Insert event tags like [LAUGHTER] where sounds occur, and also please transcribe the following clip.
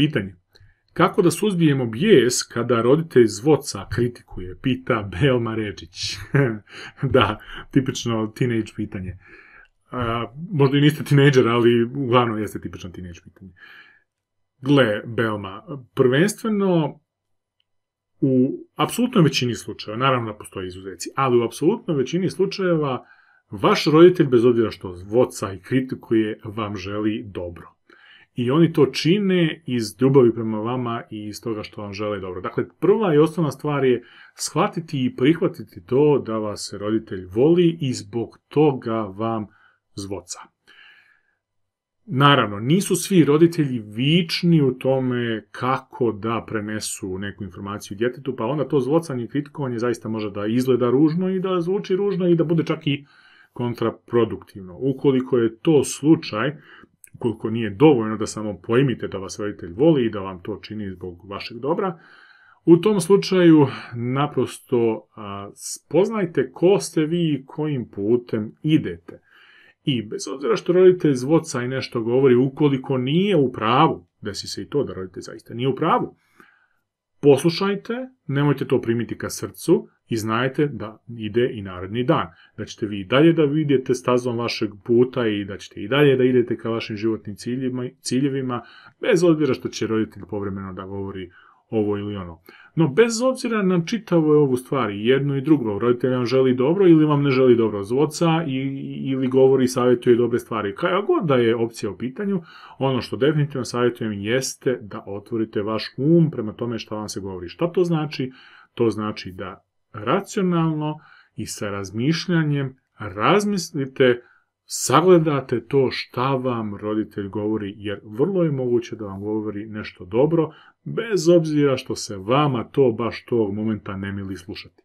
Pitanje. Kako da suzbijemo bijes kada roditelj zvoca kritikuje, pita Belma Rečić. [LAUGHS] da, tipično teenage pitanje. A, možda i niste tinejdžer, ali uglavnom jeste tipično teenage pitanje. Gle, Belma, prvenstveno u apsolutnoj većini slučajeva, naravno da postoji izuzeci, ali u apsolutnoj većini slučajeva vaš roditelj, bez obzira što zvoca i kritikuje, vam želi dobro i oni to čine iz ljubavi prema vama i iz toga što vam žele dobro. Dakle, prva i osnovna stvar je shvatiti i prihvatiti to da vas roditelj voli i zbog toga vam zvoca. Naravno, nisu svi roditelji vični u tome kako da prenesu neku informaciju djetetu, pa onda to zvocanje i kritikovanje zaista može da izgleda ružno i da zvuči ružno i da bude čak i kontraproduktivno. Ukoliko je to slučaj, koliko nije dovoljno da samo pojmite da vas roditelj voli i da vam to čini zbog vašeg dobra, u tom slučaju naprosto poznajte spoznajte ko ste vi i kojim putem idete. I bez obzira što roditelj zvoca i nešto govori, ukoliko nije u pravu, desi se i to da roditelj zaista nije u pravu, poslušajte, nemojte to primiti ka srcu, i znajte da ide i naredni dan. Da ćete vi i dalje da vidite stazom vašeg puta i da ćete i dalje da idete ka vašim životnim ciljevima, bez obzira što će roditelj povremeno da govori ovo ili ono. No, bez obzira na čitavu ovu stvari, jedno i drugo, roditelj vam želi dobro ili vam ne želi dobro zvoca ili govori i savjetuje dobre stvari. Kaj god da je opcija u pitanju, ono što definitivno savjetujem jeste da otvorite vaš um prema tome što vam se govori. Šta to znači? To znači da racionalno i sa razmišljanjem razmislite, sagledate to šta vam roditelj govori, jer vrlo je moguće da vam govori nešto dobro, bez obzira što se vama to baš tog momenta ne mili slušati.